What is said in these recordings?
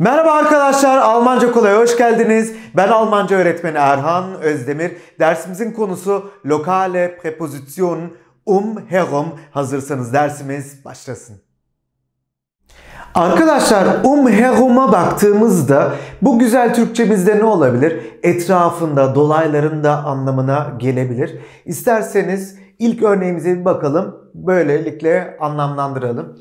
Merhaba arkadaşlar, Almanca Kolay'a hoş geldiniz. Ben Almanca öğretmeni Erhan Özdemir. Dersimizin konusu lokale preposition um herum. Hazırsanız dersimiz başlasın. Arkadaşlar um herum'a baktığımızda bu güzel Türkçemizde ne olabilir? Etrafında, dolaylarında anlamına gelebilir. İsterseniz ilk örneğimize bir bakalım. Böylelikle anlamlandıralım.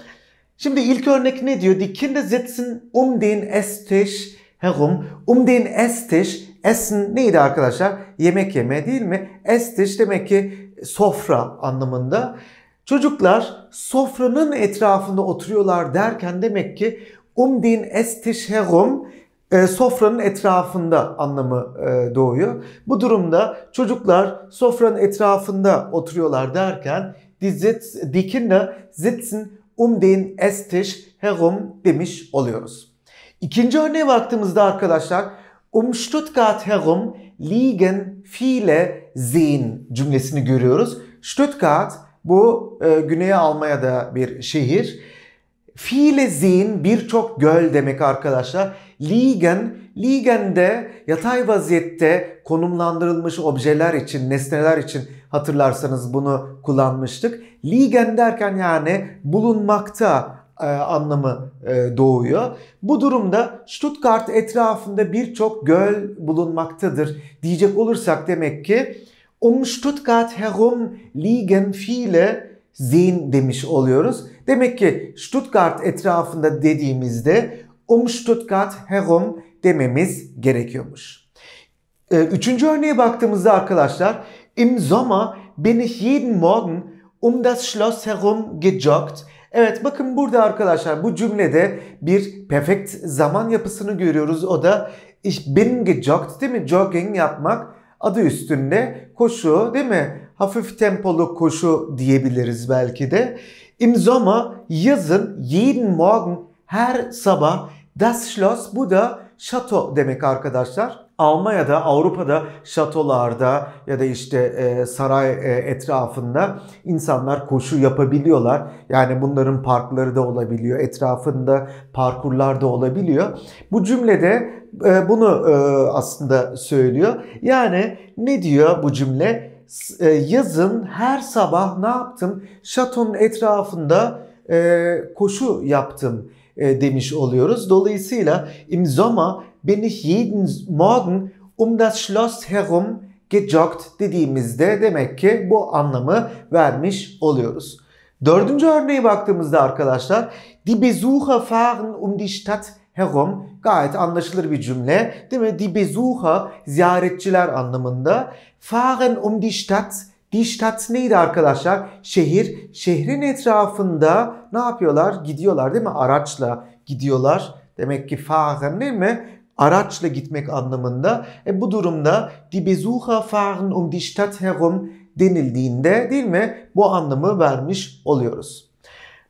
Şimdi ilk örnek ne diyor? Die Kinder sitzen um den Esstisch herum. Um den Esstisch essen neydi arkadaşlar? Yemek yeme değil mi? Esstisch demek ki sofra anlamında. Çocuklar sofranın etrafında oturuyorlar derken demek ki um den Esstisch herum e, sofranın etrafında anlamı e, doğuyor. Bu durumda çocuklar sofranın etrafında oturuyorlar derken die, sitz, die Kinder sitzen um den Esstisch herum demiş oluyoruz. İkinci örneğe baktığımızda arkadaşlar um Stuttgart herum liegen viele Seen cümlesini görüyoruz. Stuttgart bu e, Güney Almanya'da bir şehir. Viele Seen birçok göl demek arkadaşlar. Liegen, ligende yatay vaziyette konumlandırılmış objeler için, nesneler için hatırlarsanız bunu kullanmıştık. Liegen derken yani bulunmakta e, anlamı e, doğuyor. Bu durumda Stuttgart etrafında birçok göl bulunmaktadır diyecek olursak demek ki um Stuttgart herum liegen viele zin demiş oluyoruz. Demek ki Stuttgart etrafında dediğimizde um Stuttgart herum dememiz gerekiyormuş. Ee, üçüncü örneğe baktığımızda arkadaşlar im Sommer bin ich jeden Morgen um das Schloss herum gejoggt. Evet bakın burada arkadaşlar bu cümlede bir perfekt zaman yapısını görüyoruz. O da ich bin gejoggt değil mi? Jogging yapmak adı üstünde koşu değil mi? Hafif tempolu koşu diyebiliriz belki de. Im Sommer yazın jeden Morgen her sabah Das Schloss bu da şato demek arkadaşlar. Almanya'da, Avrupa'da şatolarda ya da işte e, saray e, etrafında insanlar koşu yapabiliyorlar. Yani bunların parkları da olabiliyor, etrafında parkurlar da olabiliyor. Bu cümlede e, bunu e, aslında söylüyor. Yani ne diyor bu cümle? E, yazın her sabah ne yaptım? Şatonun etrafında e, koşu yaptım e, demiş oluyoruz. Dolayısıyla im Sommer bin ich jeden Morgen um das Schloss herum gejoggt dediğimizde demek ki bu anlamı vermiş oluyoruz. Dördüncü örneğe baktığımızda arkadaşlar Die Besucher fahren um die Stadt herum gayet anlaşılır bir cümle değil mi? Die Besucher ziyaretçiler anlamında fahren um die Stadt Diş neydi arkadaşlar? Şehir, şehrin etrafında ne yapıyorlar? Gidiyorlar değil mi? Araçla gidiyorlar. Demek ki fahren değil mi? Araçla gitmek anlamında. E bu durumda die Besucher fahren um die Stadt herum denildiğinde değil mi? Bu anlamı vermiş oluyoruz.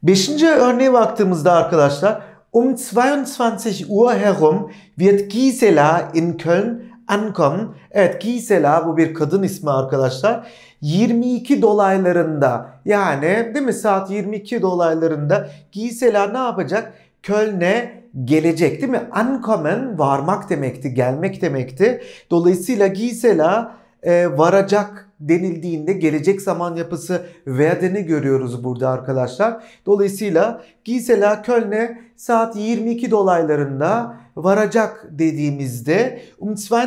Beşinci örneğe baktığımızda arkadaşlar Um 22 Uhr herum wird Gisela in Köln ankommen. Evet Gisela bu bir kadın ismi arkadaşlar. 22 dolaylarında yani değil mi saat 22 dolaylarında giyseler ne yapacak? Köln'e gelecek değil mi? Uncommon varmak demekti, gelmek demekti. Dolayısıyla giysela e, varacak denildiğinde gelecek zaman yapısı verden'i görüyoruz burada arkadaşlar. Dolayısıyla giysela Köln'e saat 22 dolaylarında varacak dediğimizde um 20,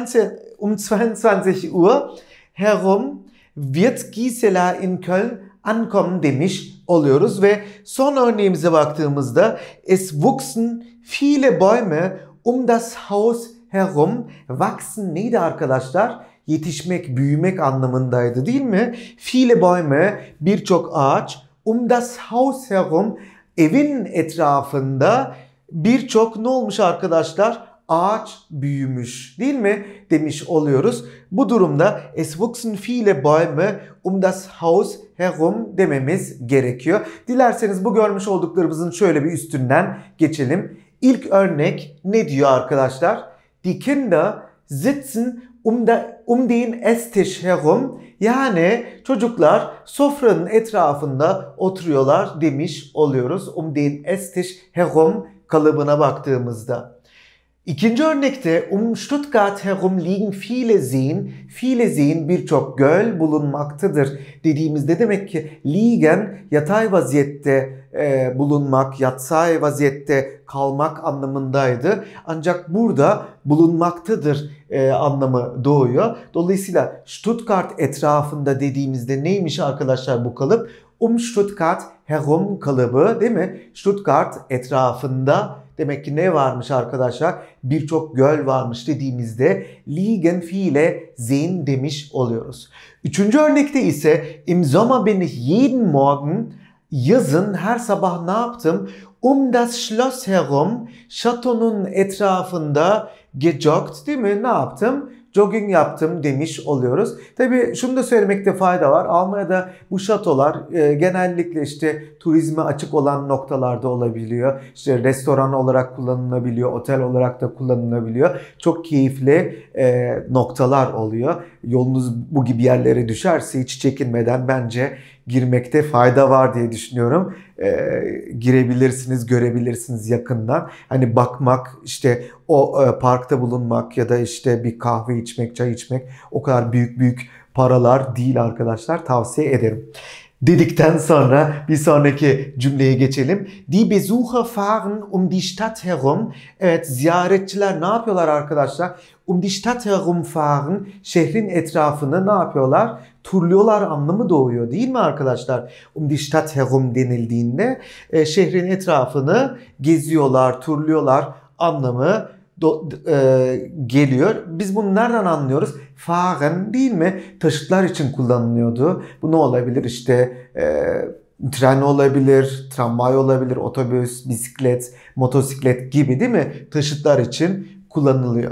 um 22 Uhr um, herum Wirt Gisela in Köln ankommen demiş oluyoruz ve son örneğimize baktığımızda es wuchsen viele Bäume um das Haus herum. Wachsen neydi arkadaşlar? Yetişmek, büyümek anlamındaydı değil mi? Viele Bäume birçok ağaç um das Haus herum evin etrafında birçok ne olmuş arkadaşlar? ağaç büyümüş değil mi demiş oluyoruz. Bu durumda es wuchsen viele Bäume um das Haus herum dememiz gerekiyor. Dilerseniz bu görmüş olduklarımızın şöyle bir üstünden geçelim. İlk örnek ne diyor arkadaşlar? Die Kinder sitzen um, da, um den Esstisch herum yani çocuklar sofranın etrafında oturuyorlar demiş oluyoruz. Um den Esstisch herum kalıbına baktığımızda. İkinci örnekte um Stuttgart herum liegen viele Seen, viele Seen birçok göl bulunmaktadır dediğimizde demek ki liegen yatay vaziyette e, bulunmak, yatsay vaziyette kalmak anlamındaydı. Ancak burada bulunmaktadır e, anlamı doğuyor. Dolayısıyla Stuttgart etrafında dediğimizde neymiş arkadaşlar bu kalıp? Um Stuttgart herum kalıbı değil mi? Stuttgart etrafında demek ki ne varmış arkadaşlar? Birçok göl varmış dediğimizde liegen fiile sehen demiş oluyoruz. Üçüncü örnekte ise im Sommer bin ich jeden Morgen yazın her sabah ne yaptım? Um das Schloss herum şatonun etrafında gejoggt değil mi? Ne yaptım? jogging yaptım demiş oluyoruz. Tabi şunu da söylemekte fayda var. Almanya'da bu şatolar e, genellikle işte turizme açık olan noktalarda olabiliyor. İşte restoran olarak kullanılabiliyor, otel olarak da kullanılabiliyor. Çok keyifli e, noktalar oluyor. Yolunuz bu gibi yerlere düşerse hiç çekinmeden bence girmekte fayda var diye düşünüyorum. E, girebilirsiniz, görebilirsiniz yakından. Hani bakmak, işte o e, parkta bulunmak ya da işte bir kahve içmek, çay içmek o kadar büyük büyük paralar değil arkadaşlar. Tavsiye ederim dedikten sonra bir sonraki cümleye geçelim. Die Besucher fahren um die Stadt herum. Evet ziyaretçiler ne yapıyorlar arkadaşlar? Um die Stadt herum fahren. Şehrin etrafını ne yapıyorlar? turluyorlar anlamı doğuyor değil mi arkadaşlar? Um die Stadt herum denildiğinde e, şehrin etrafını geziyorlar, turluyorlar anlamı do, e, geliyor. Biz bunu nereden anlıyoruz? Fahren değil mi? Taşıtlar için kullanılıyordu. Bu ne olabilir? İşte e, tren olabilir, tramvay olabilir, otobüs, bisiklet, motosiklet gibi değil mi? Taşıtlar için kullanılıyor.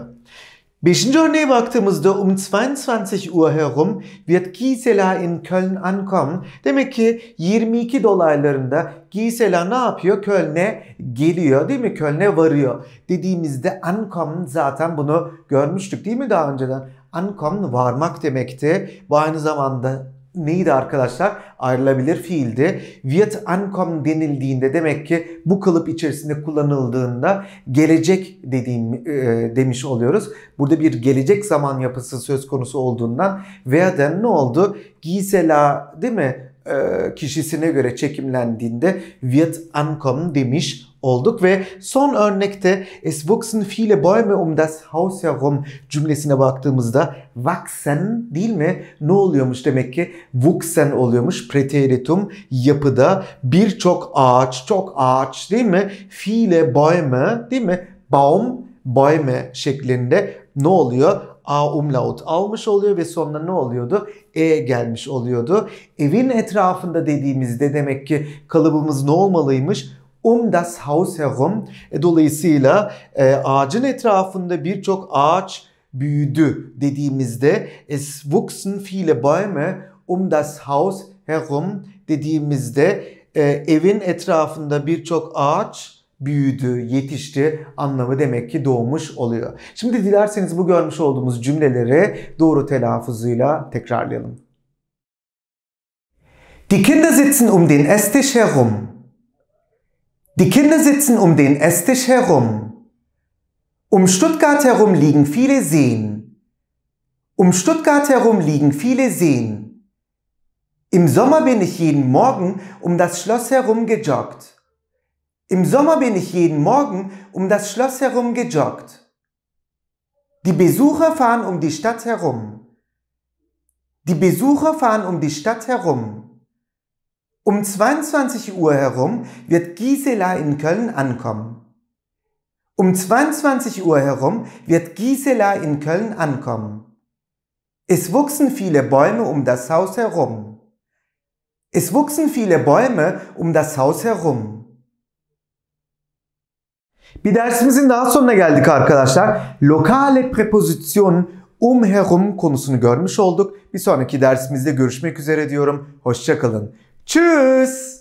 Beşinci örneğe baktığımızda um 22 Uhr herum wird Gisela in Köln ankommen. Demek ki 22 dolaylarında Gisela ne yapıyor? Köln'e geliyor değil mi? Köln'e varıyor. Dediğimizde ankommen zaten bunu görmüştük değil mi daha önceden? Ankommen varmak demekti. Bu aynı zamanda neydi arkadaşlar? Ayrılabilir fiildi. Wird ankom denildiğinde demek ki bu kalıp içerisinde kullanıldığında gelecek dediğim e, demiş oluyoruz. Burada bir gelecek zaman yapısı söz konusu olduğundan veya da ne oldu? Gisela değil mi? E, kişisine göre çekimlendiğinde wird ankom demiş olduk ve son örnekte es wuchsen viele Bäume um das Haus herum cümlesine baktığımızda wachsen değil mi? Ne oluyormuş demek ki? Wuchsen oluyormuş. Preteritum yapıda birçok ağaç, çok ağaç değil mi? Viele Bäume değil mi? Baum, Bäume şeklinde ne oluyor? A umlaut almış oluyor ve sonunda ne oluyordu? E gelmiş oluyordu. Evin etrafında dediğimizde demek ki kalıbımız ne olmalıymış? um das Haus herum. E, dolayısıyla e, ağacın etrafında birçok ağaç büyüdü dediğimizde es wuchsen viele Bäume um das Haus herum dediğimizde e, evin etrafında birçok ağaç büyüdü, yetişti anlamı demek ki doğmuş oluyor. Şimdi dilerseniz bu görmüş olduğumuz cümleleri doğru telaffuzuyla tekrarlayalım. Die Kinder sitzen um den Esstisch herum. Die Kinder sitzen um den Esstisch herum. Um Stuttgart herum liegen viele Seen. Um Stuttgart herum liegen viele Seen. Im Sommer bin ich jeden Morgen um das Schloss herum gejoggt. Im Sommer bin ich jeden Morgen um das Schloss herum gejoggt. Die Besucher fahren um die Stadt herum. Die Besucher fahren um die Stadt herum. Um 22 Uhr herum wird Gisela in Köln ankommen. Um 22 Uhr herum wird Gisela in Köln ankommen. Es wuchsen viele Bäume um das Haus herum. Es wuchsen viele Bäume um das Haus herum. Bir dersimizin daha sonuna geldik arkadaşlar. Lokale prepozisyonun um herum konusunu görmüş olduk. Bir sonraki dersimizde görüşmek üzere diyorum. Hoşçakalın. Tschüss!